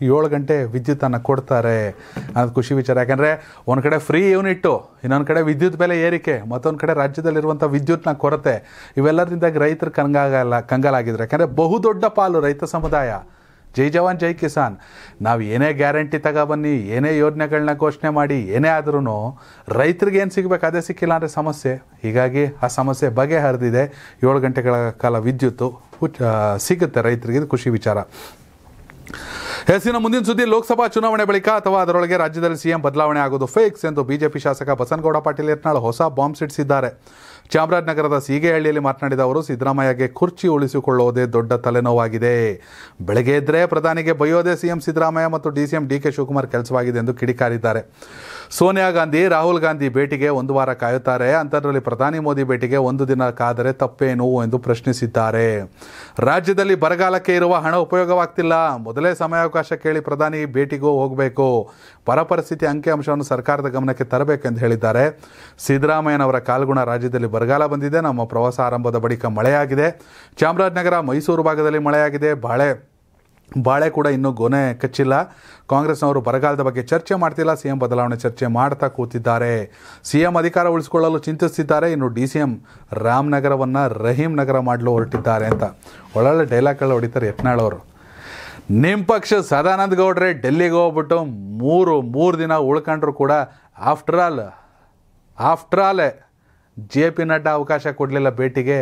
[SPEAKER 1] ಏಳು ಗಂಟೆ ವಿದ್ಯುತ್ತನ್ನು ಕೊಡ್ತಾರೆ ಅನ್ನೋದು ಖುಷಿ ವಿಚಾರ ಯಾಕಂದರೆ ಒಂದು ಕಡೆ ಫ್ರೀ ಯೂನಿಟ್ಟು ಇನ್ನೊಂದು ಕಡೆ ವಿದ್ಯುತ್ ಬೆಲೆ ಏರಿಕೆ ಮತ್ತೊಂದು ಕಡೆ ರಾಜ್ಯದಲ್ಲಿರುವಂಥ ವಿದ್ಯುತ್ನ ಕೊರತೆ ಇವೆಲ್ಲದರಿಂದಾಗಿ ರೈತರು ಕಂಗಾಗಲ್ಲ ಕಂಗಾಲಾಗಿದ್ದಾರೆ ಯಾಕೆಂದರೆ ಬಹುದೊಡ್ಡ ಪಾಲು ರೈತ ಸಮುದಾಯ ಜೈ ಜವಾನ್ ಜೈ ಕಿಸಾನ್ ನಾವು ಏನೇ ಗ್ಯಾರಂಟಿ ತಗೊಬನ್ನಿ ಏನೇ ಯೋಜನೆಗಳನ್ನ ಘೋಷಣೆ ಮಾಡಿ ಏನೇ ಆದ್ರೂ ರೈತರಿಗೆ ಏನು ಸಿಗಬೇಕು ಅದೇ ಸಿಕ್ಕಿಲ್ಲ ಅಂದರೆ ಸಮಸ್ಯೆ ಹೀಗಾಗಿ ಆ ಸಮಸ್ಯೆ ಬಗೆಹರಿದಿದೆ ಏಳು ಗಂಟೆಗಳ ಕಾಲ ವಿದ್ಯುತ್ತು ಸಿಗುತ್ತೆ ರೈತರಿಗೆ ಇದು ಖುಷಿ ವಿಚಾರ ಎಸ್ಸಿನ ಮುಂದಿನ ಸುದ್ದಿ ಲೋಕಸಭಾ ಚುನಾವಣೆ ಬಳಿಕ ಅಥವಾ ಅದರೊಳಗೆ ರಾಜ್ಯದಲ್ಲಿ ಸಿಎಂ ಬದಲಾವಣೆ ಆಗುವುದು ಫೇಕ್ಸ್ ಎಂದು ಬಿಜೆಪಿ ಶಾಸಕ ಬಸನಗೌಡ ಪಾಟೀಲ್ ಯತ್ನಾಳ್ ಹೊಸ ಬಾಂಬ್ ಸಿಡಿಸಿದ್ದಾರೆ ಚಾಮರಾಜನಗರದ ಸೀಗೆಹಳ್ಳಿಯಲ್ಲಿ ಮಾತನಾಡಿದ ಅವರು ಸಿದ್ದರಾಮಯ್ಯಗೆ ಕುರ್ಚಿ ಉಳಿಸಿಕೊಳ್ಳುವುದೇ ದೊಡ್ಡ ತಲೆನೋವಾಗಿದೆ ಬೆಳಗ್ಗೆ ಎದ್ದರೆ ಪ್ರಧಾನಿಗೆ ಬೈಯೋದೇ ಸಿಎಂ ಸಿದ್ದರಾಮಯ್ಯ ಮತ್ತು ಡಿಸಿಎಂ ಡಿಕೆ ಶಿವಕುಮಾರ್ ಕೆಲಸವಾಗಿದೆ ಎಂದು ಕಿಡಿಕಾರಿದ್ದಾರೆ ಸೋನಿಯಾ ಗಾಂಧಿ ರಾಹುಲ್ ಗಾಂಧಿ ಭೇಟಿಗೆ ಒಂದು ವಾರ ಕಾಯುತ್ತಾರೆ ಅಂಥದ್ರಲ್ಲಿ ಪ್ರಧಾನಿ ಮೋದಿ ಭೇಟಿಗೆ ಒಂದು ದಿನ ಕಾದರೆ ತಪ್ಪೇನು ಎಂದು ಪ್ರಶ್ನಿಸಿದ್ದಾರೆ ರಾಜ್ಯದಲ್ಲಿ ಬರಗಾಲಕ್ಕೆ ಇರುವ ಹಣ ಉಪಯೋಗವಾಗ್ತಿಲ್ಲ ಮೊದಲೇ ಸಮಯಾವಕಾಶ ಕೇಳಿ ಪ್ರಧಾನಿ ಭೇಟಿಗೂ ಹೋಗಬೇಕು ಬರ ಪರಿಸ್ಥಿತಿ ಅಂಕಿಅಂಶವನ್ನು ಸರ್ಕಾರದ ಗಮನಕ್ಕೆ ತರಬೇಕೆಂದು ಹೇಳಿದ್ದಾರೆ ಸಿದ್ದರಾಮಯ್ಯನವರ ಕಾಲ್ಗುಣ ರಾಜ್ಯದಲ್ಲಿ ಬರಗಾಲ ಬಂದಿದೆ ನಮ್ಮ ಪ್ರವಾಸ ಆರಂಭದ ಬಳಿಕ ಮಳೆಯಾಗಿದೆ ಚಾಮರಾಜನಗರ ಮೈಸೂರು ಭಾಗದಲ್ಲಿ ಮಳೆಯಾಗಿದೆ ಬಾಳೆ ಬಾಳೆ ಕೂಡ ಇನ್ನೂ ಗೊನೆ ಕಚ್ಚಿಲ್ಲ ಕಾಂಗ್ರೆಸ್ನವರು ಬರಗಾಲದ ಬಗ್ಗೆ ಚರ್ಚೆ ಮಾಡ್ತಿಲ್ಲ ಸಿಎಂ ಬದಲಾವಣೆ ಚರ್ಚೆ ಮಾಡ್ತಾ ಕೂತಿದ್ದಾರೆ ಸಿಎಂ ಅಧಿಕಾರ ಉಳಿಸಿಕೊಳ್ಳಲು ಚಿಂತಿಸ್ತಿದ್ದಾರೆ ಇನ್ನು ಡಿ ಸಿ ಎಂ ರಾಮನಗರವನ್ನು ರಹೀಂ ನಗರ ಮಾಡಲು ಹೊರಟಿದ್ದಾರೆ ಅಂತ ಒಳ್ಳೊಳ್ಳೆ ಡೈಲಾಗ್ಗಳು ಹೊಡಿತಾರೆ ಯತ್ನಾಳ್ ಅವರು ನಿಮ್ಮ ಪಕ್ಷ ಸದಾನಂದ ಗೌಡ್ರೆ ಡೆಲ್ಲಿಗೆ ಹೋಗ್ಬಿಟ್ಟು ಮೂರು ಮೂರು ದಿನ ಉಳ್ಕೊಂಡ್ರು ಕೂಡ after all after all J P Nadda ಅವಕಾಶ ಕೊಡಲಿಲ್ಲ ಭೇಟಿಗೆ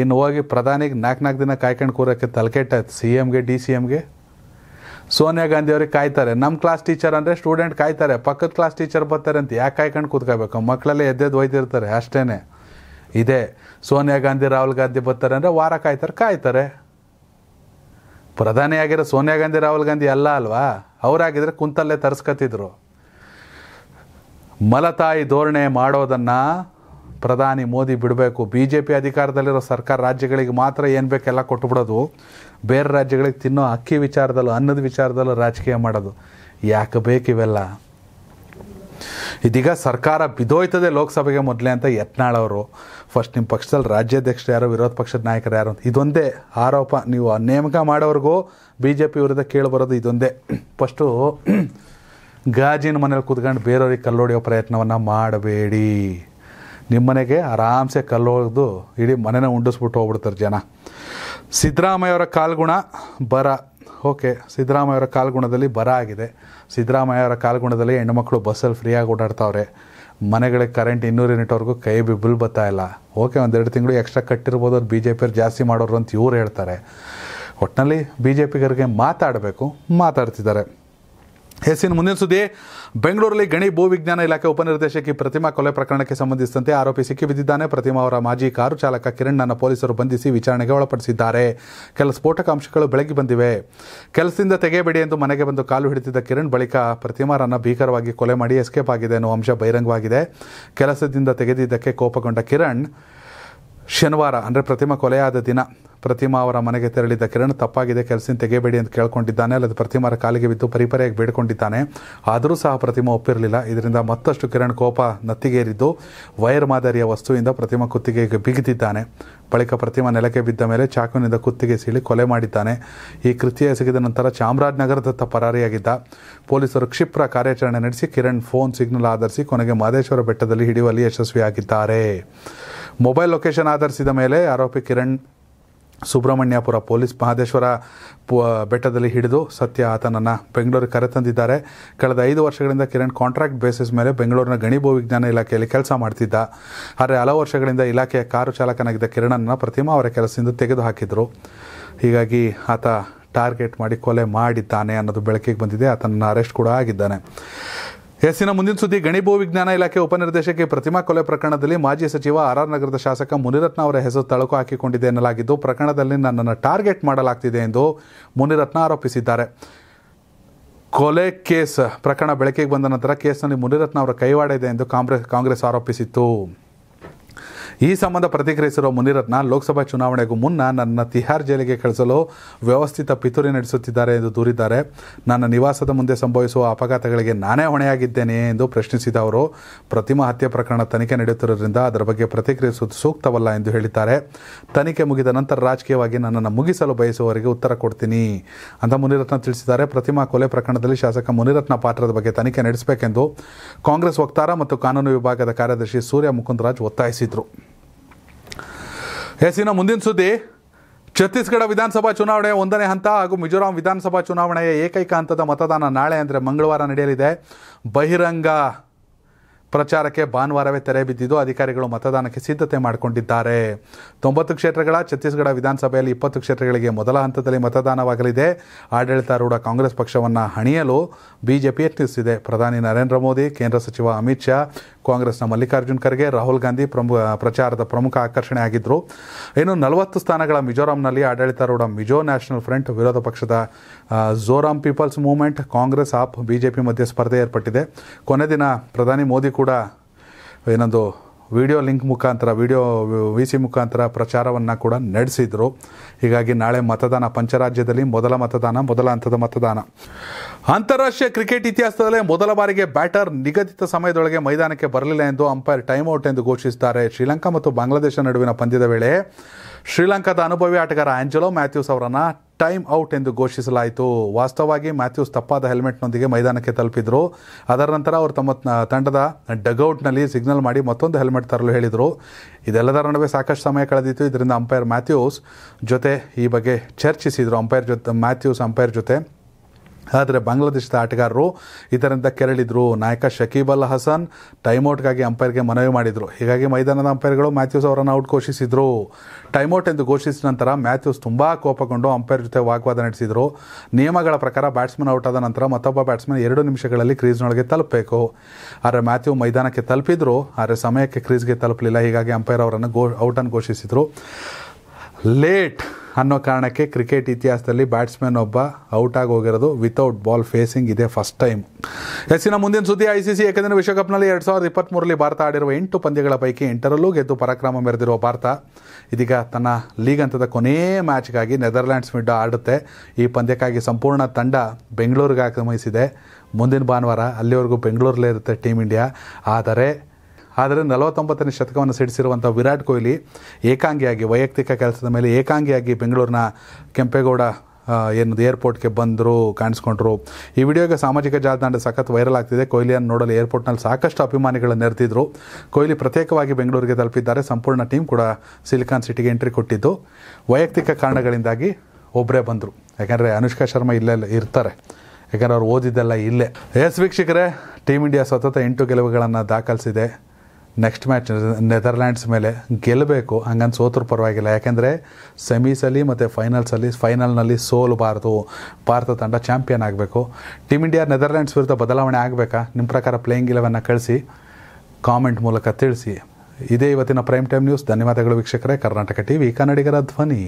[SPEAKER 1] ಇನ್ನು ಹೋಗಿ ಪ್ರಧಾನಿಗೆ ನಾಲ್ಕು ನಾಲ್ಕು ದಿನ ಕಾಯ್ಕೊಂಡು ಕೂರೋಕ್ಕೆ ತಲೆಕೆಟ್ಟಾಯ್ತು ಸಿ ಎಮ್ಗೆ ಡಿ ಸಿ ಎಮ್ಗೆ ಸೋನಿಯಾ ಗಾಂಧಿ ಅವ್ರಿಗೆ ಕಾಯ್ತಾರೆ ನಮ್ಮ ಕ್ಲಾಸ್ ಟೀಚರ್ ಅಂದರೆ ಸ್ಟೂಡೆಂಟ್ ಕಾಯ್ತಾರೆ ಪಕ್ಕದ ಕ್ಲಾಸ್ ಟೀಚರ್ ಬರ್ತಾರೆ ಅಂತ ಯಾಕೆ ಕಾಯ್ಕೊಂಡು ಕೂತ್ಕೋಬೇಕು ಮಕ್ಕಳಲ್ಲೇ ಎದ್ದೆದ್ದು ಒಯ್ದಿರ್ತಾರೆ ಅಷ್ಟೇ ಇದೆ ಸೋನಿಯಾ ಗಾಂಧಿ ರಾಹುಲ್ ಗಾಂಧಿ ಬರ್ತಾರೆ ಅಂದರೆ ವಾರ ಕಾಯ್ತಾರೆ ಕಾಯ್ತಾರೆ ಪ್ರಧಾನಿಯಾಗಿರೋ ಸೋನಿಯಾ ಗಾಂಧಿ ರಾಹುಲ್ ಗಾಂಧಿ ಅಲ್ಲ ಅಲ್ವಾ ಅವರಾಗಿದ್ರೆ ಕುಂತಲ್ಲೇ ತರಿಸ್ಕತ್ತಿದ್ರು ಮಲತಾಯಿ ಧೋರಣೆ ಮಾಡೋದನ್ನು ಪ್ರಧಾನಿ ಮೋದಿ ಬಿಡಬೇಕು ಬಿ ಜೆ ಪಿ ಅಧಿಕಾರದಲ್ಲಿರೋ ಸರ್ಕಾರ ರಾಜ್ಯಗಳಿಗೆ ಮಾತ್ರ ಏನು ಬೇಕೆಲ್ಲ ಕೊಟ್ಟುಬಿಡೋದು ಬೇರೆ ರಾಜ್ಯಗಳಿಗೆ ತಿನ್ನೋ ಅಕ್ಕಿ ವಿಚಾರದಲ್ಲೂ ಅನ್ನದ ವಿಚಾರದಲ್ಲೂ ರಾಜಕೀಯ ಮಾಡೋದು ಯಾಕೆ ಬೇಕಿವೆಲ್ಲ ಇದೀಗ ಸರ್ಕಾರ ಬಿದೋಯ್ತದೆ ಲೋಕಸಭೆಗೆ ಮೊದಲೇ ಅಂತ ಯತ್ನಾಳವರು ಫಸ್ಟ್ ನಿಮ್ಮ ಪಕ್ಷದಲ್ಲಿ ರಾಜ್ಯಾಧ್ಯಕ್ಷರು ಯಾರು ವಿರೋಧ ಪಕ್ಷದ ನಾಯಕರು ಯಾರು ಅಂತ ಇದೊಂದೇ ಆರೋಪ ನೀವು ನೇಮಕ ಮಾಡೋರಿಗೂ ಬಿ ಜೆ ಪಿ ವಿರುದ್ಧ ಕೇಳಿಬರೋದು ಇದೊಂದೇ ಫಸ್ಟು ಗಾಜಿನ ಮನೇಲಿ ಕೂತ್ಕೊಂಡು ಬೇರೆಯವ್ರಿಗೆ ಕಲ್ಲೊಡೆಯೋ ಪ್ರಯತ್ನವನ್ನು ಮಾಡಬೇಡಿ ನಿಮ್ಮ ಮನೆಗೆ ಆರಾಮ್ಸೆ ಕಲ್ಲೋದು ಇಡೀ ಮನೆನ ಉಂಡಿಸ್ಬಿಟ್ಟು ಹೋಗ್ಬಿಡ್ತಾರೆ ಜನ ಸಿದ್ದರಾಮಯ್ಯವರ ಕಾಲ್ಗುಣ ಬರ ಓಕೆ ಸಿದ್ದರಾಮಯ್ಯವರ ಕಾಲ್ಗುಣದಲ್ಲಿ ಬರ ಆಗಿದೆ ಸಿದ್ದರಾಮಯ್ಯವರ ಕಾಲ್ಗುಣದಲ್ಲಿ ಹೆಣ್ಣುಮಕ್ಕಳು ಬಸ್ಸಲ್ಲಿ ಫ್ರೀಯಾಗಿ ಓಡಾಡ್ತಾವ್ರೆ ಮನೆಗಳಿಗೆ ಕರೆಂಟ್ ಇನ್ನೂರು ಯೂನಿಟ್ವರೆಗೂ ಕೈ ಬಿಲ್ ಬತ್ತಾಯಿಲ್ಲ ಇಲ್ಲ ಓಕೆ ಒಂದೆರಡು ತಿಂಗಳು ಎಕ್ಸ್ಟ್ರಾ ಕಟ್ಟಿರ್ಬೋದು ಅವ್ರು ಬಿ ಜೆ ಪಿಯವ್ರು ಜಾಸ್ತಿ ಮಾಡೋರು ಅಂತ ಇವ್ರು ಹೇಳ್ತಾರೆ ಒಟ್ಟಿನಲ್ಲಿ ಬಿ ಜೆ ಪಿಗರಿಗೆ ಮಾತಾಡಬೇಕು ಮಾತಾಡ್ತಿದ್ದಾರೆ ಎಸ್ಸಿನ ಮುಂದಿನ ಸುದ್ದಿ ಬೆಂಗಳೂರಲ್ಲಿ ಗಣಿ ಭೂವಿಜ್ಞಾನ ಇಲಾಖೆ ಉಪನಿರ್ದೇಶಕಿ ಪ್ರತಿಮಾ ಕೊಲೆ ಪ್ರಕರಣಕ್ಕೆ ಸಂಬಂಧಿಸಿದಂತೆ ಆರೋಪಿ ಸಿಕ್ಕಿಬಿದ್ದಿದ್ದಾನೆ ಪ್ರತಿಮಾ ಅವರ ಮಾಜಿ ಕಾರು ಚಾಲಕ ಕಿರಣ್ನನ್ನು ಪೊಲೀಸರು ಬಂಧಿಸಿ ವಿಚಾರಣೆಗೆ ಒಳಪಡಿಸಿದ್ದಾರೆ ಕೆಲ ಸ್ಫೋಟಕ ಅಂಶಗಳು ಬೆಳಗಿ ಬಂದಿವೆ ಕೆಲಸದಿಂದ ತೆಗೆಯಬೇಡಿ ಎಂದು ಮನೆಗೆ ಬಂದು ಕಾಲು ಹಿಡಿದಿದ್ದ ಕಿರಣ್ ಬಳಿಕ ಪ್ರತಿಮಾರನ್ನು ಭೀಕರವಾಗಿ ಕೊಲೆ ಮಾಡಿ ಎಸ್ಕೇಪ್ ಆಗಿದೆ ಅನ್ನೋ ಅಂಶ ಬಹಿರಂಗವಾಗಿದೆ ಕೆಲಸದಿಂದ ತೆಗೆದಿದ್ದಕ್ಕೆ ಕೋಪಗೊಂಡ ಕಿರಣ್ ಶನಿವಾರ ಅಂದರೆ ಪ್ರತಿಮಾ ಕೊಲೆಯಾದ ದಿನ ಪ್ರತಿಮಾ ಅವರ ಮನೆಗೆ ತೆರಳಿದ್ದ ಕಿರಣ್ ತಪ್ಪಾಗಿದೆ ಕೆಲಸ ತೆಗೆಬೇಡಿ ಅಂತ ಕೇಳ್ಕೊಂಡಿದ್ದಾನೆ ಅಲ್ಲದೆ ಪ್ರತಿಮಾರ ಕಾಲಿಗೆ ಬಿದ್ದು ಪರಿಪರಿಯಾಗಿ ಬೇಡಿಕೊಂಡಿದ್ದಾನೆ ಆದರೂ ಸಹ ಪ್ರತಿಮಾ ಒಪ್ಪಿರಲಿಲ್ಲ ಇದರಿಂದ ಮತ್ತಷ್ಟು ಕಿರಣ್ ಕೋಪ ನತ್ತಿಗೇರಿದ್ದು ವೈರ್ ಮಾದರಿಯ ವಸ್ತುವಿಂದ ಪ್ರತಿಮಾ ಕುತ್ತಿಗೆಗೆ ಬಿಗಿದಿದ್ದಾನೆ ಬಳಿಕ ಪ್ರತಿಮಾ ನೆಲಕ್ಕೆ ಬಿದ್ದ ಮೇಲೆ ಚಾಕುವಿನಿಂದ ಕುತ್ತಿಗೆ ಸೀಳಿ ಕೊಲೆ ಮಾಡಿದ್ದಾನೆ ಈ ಕೃತ್ಯ ಸಿಗಿದ ನಂತರ ಚಾಮರಾಜನಗರದತ್ತ ಪರಾರಿಯಾಗಿದ್ದ ಪೊಲೀಸರು ಕ್ಷಿಪ್ರ ಕಾರ್ಯಾಚರಣೆ ನಡೆಸಿ ಕಿರಣ್ ಫೋನ್ ಸಿಗ್ನಲ್ ಆಧರಿಸಿ ಕೊನೆಗೆ ಮಾದೇಶ್ವರ ಬೆಟ್ಟದಲ್ಲಿ ಹಿಡಿಯುವಲ್ಲಿ ಯಶಸ್ವಿಯಾಗಿದ್ದಾರೆ ಮೊಬೈಲ್ ಲೊಕೇಶನ್ ಆಧರಿಸಿದ ಮೇಲೆ ಆರೋಪಿ ಕಿರಣ್ ಸುಬ್ರಹ್ಮಣ್ಯಪುರ ಪೊಲೀಸ್ ಮಹದೇಶ್ವರ ಬೆಟ್ಟದಲ್ಲಿ ಹಿಡಿದು ಸತ್ಯ ಆತನನ್ನು ಬೆಂಗಳೂರಿಗೆ ಕರೆತಂದಿದ್ದಾರೆ ಕಳೆದ ಐದು ವರ್ಷಗಳಿಂದ ಕಿರಣ್ ಕಾಂಟ್ರಾಕ್ಟ್ ಬೇಸಿಸ್ ಮೇಲೆ ಬೆಂಗಳೂರಿನ ಗಣಿ ಭೂವಿಜ್ಞಾನ ಇಲಾಖೆಯಲ್ಲಿ ಕೆಲಸ ಮಾಡ್ತಿದ್ದ ಆದರೆ ಹಲವು ವರ್ಷಗಳಿಂದ ಇಲಾಖೆಯ ಕಾರು ಚಾಲಕನಾಗಿದ್ದ ಕಿರಣನ್ನು ಪ್ರತಿಮಾ ಅವರ ಕೆಲಸದಿಂದ ತೆಗೆದುಹಾಕಿದರು ಹೀಗಾಗಿ ಆತ ಟಾರ್ಗೆಟ್ ಮಾಡಿ ಕೊಲೆ ಮಾಡಿದ್ದಾನೆ ಅನ್ನೋದು ಬೆಳಕಿಗೆ ಬಂದಿದೆ ಆತನನ್ನು ಅರೆಸ್ಟ್ ಕೂಡ ಆಗಿದ್ದಾನೆ ಎಸ್ಸಿನ ಮುಂದಿನ ಸುದ್ದಿ ಗಣಿ ಭೂ ವಿಜ್ಞಾನ ಇಲಾಖೆ ಉಪನಿರ್ದೇಶಕಿ ಪ್ರತಿಮಾ ಕೊಲೆ ಪ್ರಕರಣದಲ್ಲಿ ಮಾಜಿ ಸಚಿವ ಆರ್ಆರ್ ನಗರದ ಶಾಸಕ ಮುನಿರತ್ನ ಅವರ ಹೆಸರು ತಳಕು ಹಾಕಿಕೊಂಡಿದೆ ಎನ್ನಲಾಗಿದ್ದು ಪ್ರಕರಣದಲ್ಲಿ ನನ್ನನ್ನು ಟಾರ್ಗೆಟ್ ಮಾಡಲಾಗ್ತಿದೆ ಎಂದು ಮುನಿರತ್ನ ಆರೋಪಿಸಿದ್ದಾರೆ ಕೊಲೆ ಕೇಸ್ ಪ್ರಕರಣ ಬೆಳಕಿಗೆ ಬಂದ ನಂತರ ಕೇಸ್ನಲ್ಲಿ ಮುನಿರತ್ನ ಅವರ ಕೈವಾಡ ಇದೆ ಎಂದು ಕಾಂಗ್ರೆಸ್ ಕಾಂಗ್ರೆಸ್ ಆರೋಪಿಸಿತ್ತು ಈ ಸಂಬಂಧ ಪ್ರತಿಕ್ರಿಯಿಸಿರುವ ಮುನಿರತ್ನ ಲೋಕಸಭಾ ಚುನಾವಣೆಗೂ ಮುನ್ನ ನನ್ನ ತಿಹಾರ್ ಜೈಲಿಗೆ ಕಳಿಸಲು ವ್ಯವಸ್ಥಿತ ಪಿತೂರಿ ನಡೆಸುತ್ತಿದ್ದಾರೆ ಎಂದು ದೂರಿದ್ದಾರೆ ನನ್ನ ನಿವಾಸದ ಮುಂದೆ ಸಂಭವಿಸುವ ಅಪಘಾತಗಳಿಗೆ ನಾನೇ ಹೊಣೆಯಾಗಿದ್ದೇನೆ ಎಂದು ಪ್ರಶ್ನಿಸಿದ ಅವರು ಪ್ರತಿಮಾ ಹತ್ಯೆ ಪ್ರಕರಣ ತನಿಖೆ ನಡೆಯುತ್ತಿರುವುದರಿಂದ ಅದರ ಬಗ್ಗೆ ಪ್ರತಿಕ್ರಿಯಿಸುವುದು ಸೂಕ್ತವಲ್ಲ ಎಂದು ಹೇಳಿದ್ದಾರೆ ತನಿಖೆ ಮುಗಿದ ನಂತರ ರಾಜಕೀಯವಾಗಿ ನನ್ನನ್ನು ಮುಗಿಸಲು ಬಯಸುವವರಿಗೆ ಉತ್ತರ ಕೊಡ್ತೀನಿ ಅಂತ ಮುನಿರತ್ನ ತಿಳಿಸಿದ್ದಾರೆ ಪ್ರತಿಮಾ ಕೊಲೆ ಪ್ರಕರಣದಲ್ಲಿ ಶಾಸಕ ಮುನಿರತ್ನ ಪಾತ್ರದ ಬಗ್ಗೆ ತನಿಖೆ ನಡೆಸಬೇಕೆಂದು ಕಾಂಗ್ರೆಸ್ ವಕ್ತಾರ ಮತ್ತು ಕಾನೂನು ವಿಭಾಗದ ಕಾರ್ಯದರ್ಶಿ ಸೂರ್ಯ ಮುಕುಂದರಾಜ್ ಒತ್ತಾಯಿಸಿದರು ಹೆಸಿನ ಮುಂದಿನ ಸುದ್ದಿ ಛತ್ತೀಸ್ಗಢ ವಿಧಾನಸಭಾ ಚುನಾವಣೆಯ ಒಂದನೇ ಹಂತ ಹಾಗೂ ಮಿಜೋರಾಂ ವಿಧಾನಸಭಾ ಚುನಾವಣೆಯ ಏಕೈಕ ಹಂತದ ಮತದಾನ ನಾಳೆ ಅಂದರೆ ಮಂಗಳವಾರ ನಡೆಯಲಿದೆ ಬಹಿರಂಗ ಪ್ರಚಾರಕ್ಕೆ ಭಾನುವಾರವೇ ತೆರೆ ಬಿದ್ದಿದ್ದು ಅಧಿಕಾರಿಗಳು ಮತದಾನಕ್ಕೆ ಸಿದ್ಧತೆ ಮಾಡಿಕೊಂಡಿದ್ದಾರೆ ತೊಂಬತ್ತು ಕ್ಷೇತ್ರಗಳ ಛತ್ತೀಸ್ಗಢ ವಿಧಾನಸಭೆಯಲ್ಲಿ ಇಪ್ಪತ್ತು ಕ್ಷೇತ್ರಗಳಿಗೆ ಮೊದಲ ಹಂತದಲ್ಲಿ ಮತದಾನವಾಗಲಿದೆ ಆಡಳಿತಾರೂಢ ಕಾಂಗ್ರೆಸ್ ಪಕ್ಷವನ್ನು ಹಣಿಯಲು ಬಿಜೆಪಿ ಯತ್ನಿಸಿದೆ ಪ್ರಧಾನಿ ನರೇಂದ್ರ ಮೋದಿ ಕೇಂದ್ರ ಸಚಿವ ಅಮಿತ್ ಶಾ ಕಾಂಗ್ರೆಸ್ನ ಮಲ್ಲಿಕಾರ್ಜುನ್ ಖರ್ಗೆ ರಾಹುಲ್ ಗಾಂಧಿ ಪ್ರಮುಖ ಪ್ರಚಾರದ ಪ್ರಮುಖ ಆಕರ್ಷಣೆಯಾಗಿದ್ದರು ಇನ್ನು ನಲವತ್ತು ಸ್ಥಾನಗಳ ಮಿಜೋರಾಂನಲ್ಲಿ ಆಡಳಿತಾರೂಢ ಮಿಜೋ ನ್ಯಾಷನಲ್ ಫ್ರಂಟ್ ವಿರೋಧ ಪಕ್ಷದ Zoram people's movement Congress AAP B J P ಮಧ್ಯೆ ಸ್ಪರ್ಧೆ ಏರ್ಪಟ್ಟಿದೆ ಕೊನೆ ದಿನ ಪ್ರಧಾನಿ ಮೋದಿ ಕೂಡ ಏನೊಂದು ವಿಡಿಯೋ ಲಿಂಕ್ ಮುಖಾಂತರ ವಿಡಿಯೋ ವಿ ಸಿ ಮುಖಾಂತರ ಪ್ರಚಾರವನ್ನು ಕೂಡ ನಡೆಸಿದರು ಹೀಗಾಗಿ ನಾಳೆ ಮತದಾನ ಪಂಚರಾಜ್ಯದಲ್ಲಿ ಮೊದಲ ಮತದಾನ ಮೊದಲ ಹಂತದ ಮತದಾನ ಅಂತಾರಾಷ್ಟ್ರೀಯ ಕ್ರಿಕೆಟ್ ಇತಿಹಾಸದಲ್ಲೇ ಮೊದಲ ಬಾರಿಗೆ ಬ್ಯಾಟರ್ ನಿಗದಿತ ಸಮಯದೊಳಗೆ ಮೈದಾನಕ್ಕೆ ಬರಲಿಲ್ಲ ಎಂದು ಅಂಪೈರ್ ಟೈಮ್ ಔಟ್ ಎಂದು ಘೋಷಿಸಿದ್ದಾರೆ ಶ್ರೀಲಂಕಾ ಮತ್ತು ಬಾಂಗ್ಲಾದೇಶ ನಡುವಿನ ಪಂದ್ಯದ ವೇಳೆ ಶ್ರೀಲಂಕಾದ ಅನುಭವಿ ಆಟಗಾರ ಆಂಜಲೋ ಮ್ಯಾಥ್ಯೂಸ್ ಅವರನ್ನು ಟೈಮ್ ಔಟ್ ಎಂದು ಘೋಷಿಸಲಾಯಿತು ವಾಸ್ತವವಾಗಿ ಮ್ಯಾಥ್ಯೂಸ್ ತಪ್ಪಾದ ಹೆಲ್ಮೆಟ್ನೊಂದಿಗೆ ಮೈದಾನಕ್ಕೆ ತಲುಪಿದ್ರು ಅದರ ನಂತರ ಅವರು ತಮ್ಮ ತಂಡದ ಡಗೌಟ್ನಲ್ಲಿ ಸಿಗ್ನಲ್ ಮಾಡಿ ಮತ್ತೊಂದು ಹೆಲ್ಮೆಟ್ ತರಲು ಹೇಳಿದರು ಇದೆಲ್ಲದರ ನಡುವೆ ಸಾಕಷ್ಟು ಸಮಯ ಕಳೆದಿತ್ತು ಇದರಿಂದ ಅಂಪೈರ್ ಮ್ಯಾಥ್ಯೂಸ್ ಜೊತೆ ಈ ಬಗ್ಗೆ ಚರ್ಚಿಸಿದರು ಅಂಪೈರ್ ಜೊತೆ ಮ್ಯಾಥ್ಯೂಸ್ ಅಂಪೈರ್ ಜೊತೆ ಆದರೆ ಬಾಂಗ್ಲಾದೇಶದ ಆಟಗಾರರು ಇದರಿಂದ ಕೆರಳಿದ್ರು ನಾಯಕ ಶಕೀಬ್ ಅಲ್ ಹಸನ್ ಟೈಮೌಟ್ಗಾಗಿ ಅಂಪೈರ್ಗೆ ಮನವಿ ಮಾಡಿದರು ಹೀಗಾಗಿ ಮೈದಾನದ ಅಂಪೈರ್ಗಳು ಮ್ಯಾಥ್ಯೂಸ್ ಅವರನ್ನು ಔಟ್ ಘೋಷಿಸಿದರು ಟೈಮೌಟ್ ಎಂದು ಘೋಷಿಸಿದ ನಂತರ ಮ್ಯಾಥ್ಯೂಸ್ ತುಂಬ ಕೋಪಗೊಂಡು ಅಂಪೈರ್ ಜೊತೆ ವಾಗ್ವಾದ ನಡೆಸಿದರು ನಿಯಮಗಳ ಪ್ರಕಾರ ಬ್ಯಾಟ್ಸ್ಮನ್ ಔಟ್ ಆದ ನಂತರ ಮತ್ತೊಬ್ಬ ಬ್ಯಾಟ್ಸ್ಮನ್ ಎರಡು ನಿಮಿಷಗಳಲ್ಲಿ ಕ್ರೀಸ್ನೊಳಗೆ ತಲುಪಬೇಕು ಆದರೆ ಮ್ಯಾಥ್ಯೂ ಮೈದಾನಕ್ಕೆ ತಲುಪಿದ್ರು ಆದರೆ ಸಮಯಕ್ಕೆ ಕ್ರೀಸ್ಗೆ ತಲುಪಲಿಲ್ಲ ಹೀಗಾಗಿ ಅಂಪೈರ್ ಅವರನ್ನು ಘೋ ಔಟನ್ನು ಘೋಷಿಸಿದರು ಲೇಟ್ ಅನ್ನೋ ಕಾರಣಕ್ಕೆ ಕ್ರಿಕೆಟ್ ಇತಿಹಾಸದಲ್ಲಿ ಬ್ಯಾಟ್ಸ್ಮನ್ ಒಬ್ಬ ಔಟ್ ಆಗಿ ಹೋಗಿರೋದು ವಿತೌಟ್ ಬಾಲ್ ಫೇಸಿಂಗ್ ಇದೆ ಫಸ್ಟ್ ಟೈಮ್ ಎಸ್ಸಿನ ಮುಂದಿನ ಸುದ್ದಿ ಐ ಸಿ ಸಿ ಏಕದಿನ ವಿಶ್ವಕಪ್ನಲ್ಲಿ ಎರಡು ಸಾವಿರದ ಇಪ್ಪತ್ತ್ಮೂರಲ್ಲಿ ಭಾರತ ಆಡಿರುವ ಎಂಟು ಪಂದ್ಯಗಳ ಪೈಕಿ ಎಂಟರಲ್ಲೂ ಗೆದ್ದು ಪರಾಕ್ರಮ ಮೆರೆದಿರುವ ಭಾರತ ಇದೀಗ ತನ್ನ ಲೀಗ್ ಹಂತದ ಕೊನೆಯ ಮ್ಯಾಚ್ಗಾಗಿ ನೆದರ್ಲ್ಯಾಂಡ್ಸ್ ಮಿಡ್ ಆಡುತ್ತೆ ಈ ಪಂದ್ಯಕ್ಕಾಗಿ ಸಂಪೂರ್ಣ ತಂಡ ಬೆಂಗಳೂರಿಗೆ ಆಕ್ರಮಿಸಿದೆ ಮುಂದಿನ ಭಾನುವಾರ ಅಲ್ಲಿವರೆಗೂ ಬೆಂಗಳೂರಲ್ಲೇ ಇರುತ್ತೆ ಟೀಮ್ ಇಂಡಿಯಾ ಆದರೆ ಆದರೆ ನಲವತ್ತೊಂಬತ್ತನೇ ಶತಕವನ್ನು ಸಿಡಿಸಿರುವಂಥ ವಿರಾಟ್ ಕೊಹ್ಲಿ ಏಕಾಂಗಿಯಾಗಿ ವೈಯಕ್ತಿಕ ಕೆಲಸದ ಮೇಲೆ ಏಕಾಂಗಿಯಾಗಿ ಬೆಂಗಳೂರಿನ ಕೆಂಪೇಗೌಡ ಏನದು ಏರ್ಪೋರ್ಟ್ಗೆ ಬಂದರು ಕಾಣಿಸ್ಕೊಂಡ್ರು ಈ ವಿಡಿಯೋಗೆ ಸಾಮಾಜಿಕ ಜಾಲತಾಣ ಸಖತ್ ವೈರಲ್ ಆಗ್ತಿದೆ ಕೊಹ್ಲಿಯನ್ನು ನೋಡಲು ಏರ್ಪೋರ್ಟ್ನಲ್ಲಿ ಸಾಕಷ್ಟು ಅಭಿಮಾನಿಗಳನ್ನು ನೆರೆದಿದ್ದರು ಕೊಹ್ಲಿ ಪ್ರತ್ಯೇಕವಾಗಿ ಬೆಂಗಳೂರಿಗೆ ತಲುಪಿದ್ದಾರೆ ಸಂಪೂರ್ಣ ಟೀಮ್ ಕೂಡ ಸಿಲಿಕಾನ್ ಸಿಟಿಗೆ ಎಂಟ್ರಿ ಕೊಟ್ಟಿದ್ದು ವೈಯಕ್ತಿಕ ಕಾರಣಗಳಿಂದಾಗಿ ಒಬ್ಬರೇ ಬಂದರು ಯಾಕಂದರೆ ಅನುಷ್ಕಾ ಶರ್ಮಾ ಇಲ್ಲೇ ಇರ್ತಾರೆ ಯಾಕಂದರೆ ಅವ್ರು ಓದಿದ್ದೆಲ್ಲ ಇಲ್ಲೇ ಎಸ್ ವೀಕ್ಷಕರೇ ಟೀಮ್ ಇಂಡಿಯಾ ಸತತ ಎಂಟು ಗೆಲುವುಗಳನ್ನು ದಾಖಲಿಸಿದೆ ನೆಕ್ಸ್ಟ್ ಮ್ಯಾಚ್ ನೆದರ್ಲ್ಯಾಂಡ್ಸ್ ಮೇಲೆ ಗೆಲ್ಲಬೇಕು ಹಂಗಂತ ಸೋತ್ರ ಪರವಾಗಿಲ್ಲ ಯಾಕೆಂದರೆ ಸೆಮೀಸಲ್ಲಿ ಮತ್ತು ಫೈನಲ್ಸಲ್ಲಿ ಫೈನಲ್ನಲ್ಲಿ ಸೋಲಬಾರದು ಭಾರತ ತಂಡ ಚಾಂಪಿಯನ್ ಆಗಬೇಕು ಟೀಮ್ ಇಂಡಿಯಾ ನೆದರ್ಲ್ಯಾಂಡ್ಸ್ ವಿರುದ್ಧ ಬದಲಾವಣೆ ಆಗಬೇಕಾ ನಿಮ್ಮ ಪ್ರಕಾರ ಪ್ಲೇಯಿಂಗ್ ಇಲೆವನ್ನು ಕಳಿಸಿ ಕಾಮೆಂಟ್ ಮೂಲಕ ತಿಳಿಸಿ ಇದೇ ಇವತ್ತಿನ ಪ್ರೈಮ್ ಟೈಮ್ ನ್ಯೂಸ್ ಧನ್ಯವಾದಗಳು ವೀಕ್ಷಕರೇ ಕರ್ನಾಟಕ ಟಿವಿ ಕನ್ನಡಿಗರ ಧ್ವನಿ